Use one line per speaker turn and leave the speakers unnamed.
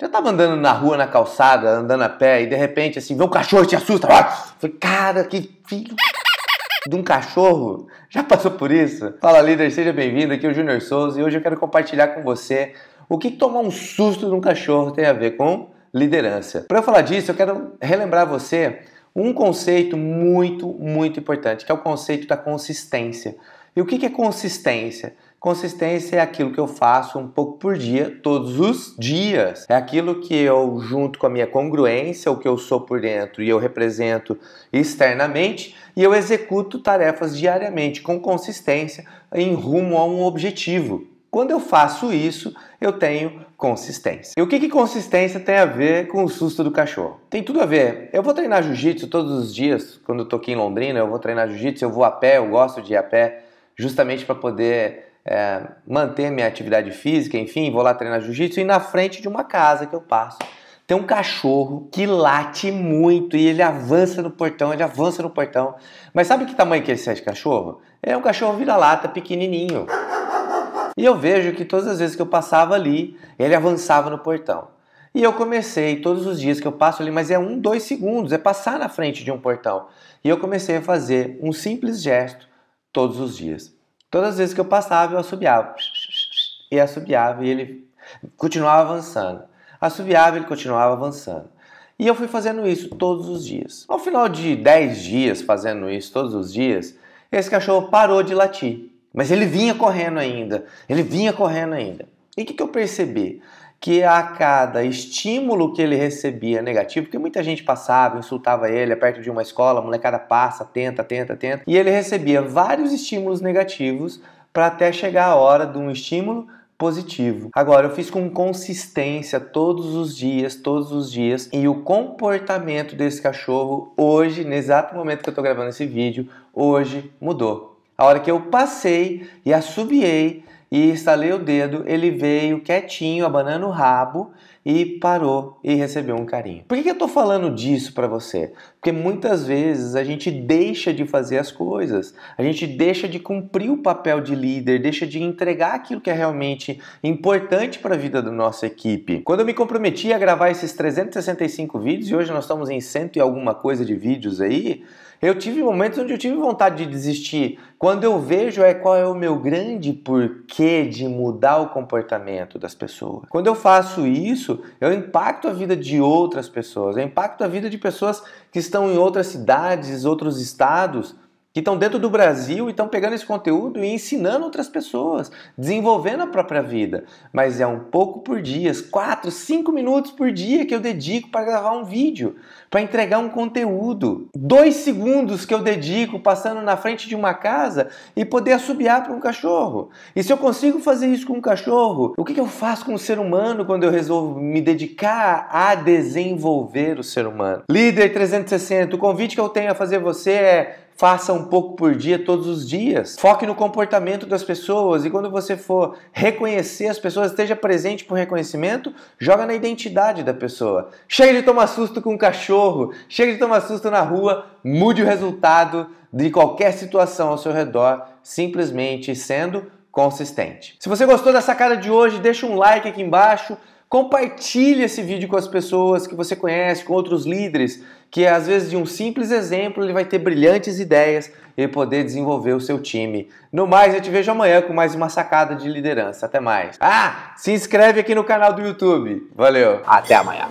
Já estava andando na rua, na calçada, andando a pé, e de repente, assim, vê um cachorro te assusta. Falei, cara, que filho de um cachorro. Já passou por isso? Fala, líder, seja bem-vindo. Aqui é o Júnior Souza e hoje eu quero compartilhar com você o que tomar um susto de um cachorro tem a ver com liderança. Para eu falar disso, eu quero relembrar você um conceito muito, muito importante, que é o conceito da consistência. E o que é consistência? Consistência é aquilo que eu faço um pouco por dia, todos os dias. É aquilo que eu junto com a minha congruência, o que eu sou por dentro e eu represento externamente, e eu executo tarefas diariamente com consistência em rumo a um objetivo. Quando eu faço isso, eu tenho consistência. E o que, que consistência tem a ver com o susto do cachorro? Tem tudo a ver. Eu vou treinar jiu-jitsu todos os dias, quando eu tô aqui em Londrina, eu vou treinar jiu-jitsu, eu vou a pé, eu gosto de ir a pé, justamente para poder é, manter minha atividade física, enfim, vou lá treinar jiu-jitsu e na frente de uma casa que eu passo tem um cachorro que late muito e ele avança no portão, ele avança no portão. Mas sabe que tamanho que é esse cachorro? É um cachorro vira-lata pequenininho. E eu vejo que todas as vezes que eu passava ali, ele avançava no portão. E eu comecei todos os dias que eu passo ali, mas é um, dois segundos, é passar na frente de um portão. E eu comecei a fazer um simples gesto todos os dias. Todas as vezes que eu passava, eu assobiava. E assobiava, e ele continuava avançando. Assobiava, ele continuava avançando. E eu fui fazendo isso todos os dias. Ao final de 10 dias fazendo isso todos os dias, esse cachorro parou de latir. Mas ele vinha correndo ainda, ele vinha correndo ainda. E o que, que eu percebi? que a cada estímulo que ele recebia negativo, porque muita gente passava, insultava ele, é perto de uma escola, a molecada passa, tenta, tenta, tenta, e ele recebia vários estímulos negativos para até chegar a hora de um estímulo positivo. Agora, eu fiz com consistência todos os dias, todos os dias, e o comportamento desse cachorro hoje, no exato momento que eu estou gravando esse vídeo, hoje mudou. A hora que eu passei e assobiei e estalei o dedo, ele veio quietinho, abanando o rabo e parou e recebeu um carinho. Por que eu estou falando disso para você? Porque muitas vezes a gente deixa de fazer as coisas, a gente deixa de cumprir o papel de líder, deixa de entregar aquilo que é realmente importante para a vida da nossa equipe. Quando eu me comprometi a gravar esses 365 vídeos, e hoje nós estamos em cento e alguma coisa de vídeos aí, eu tive momentos onde eu tive vontade de desistir. Quando eu vejo é qual é o meu grande porquê de mudar o comportamento das pessoas. Quando eu faço isso, eu é impacto a vida de outras pessoas, eu é impacto a vida de pessoas que estão em outras cidades, outros estados que estão dentro do Brasil e estão pegando esse conteúdo e ensinando outras pessoas, desenvolvendo a própria vida. Mas é um pouco por dia, 4, 5 minutos por dia que eu dedico para gravar um vídeo, para entregar um conteúdo. Dois segundos que eu dedico passando na frente de uma casa e poder assobiar para um cachorro. E se eu consigo fazer isso com um cachorro, o que, que eu faço com o ser humano quando eu resolvo me dedicar a desenvolver o ser humano? Líder 360, o convite que eu tenho a fazer você é faça um pouco por dia todos os dias. Foque no comportamento das pessoas e quando você for reconhecer as pessoas, esteja presente para o reconhecimento, joga na identidade da pessoa. Chega de tomar susto com um cachorro, chega de tomar susto na rua, mude o resultado de qualquer situação ao seu redor, simplesmente sendo consistente. Se você gostou da sacada de hoje, deixa um like aqui embaixo. Compartilhe esse vídeo com as pessoas que você conhece, com outros líderes, que às vezes de um simples exemplo ele vai ter brilhantes ideias e poder desenvolver o seu time. No mais, eu te vejo amanhã com mais uma sacada de liderança. Até mais. Ah, se inscreve aqui no canal do YouTube. Valeu. Até amanhã.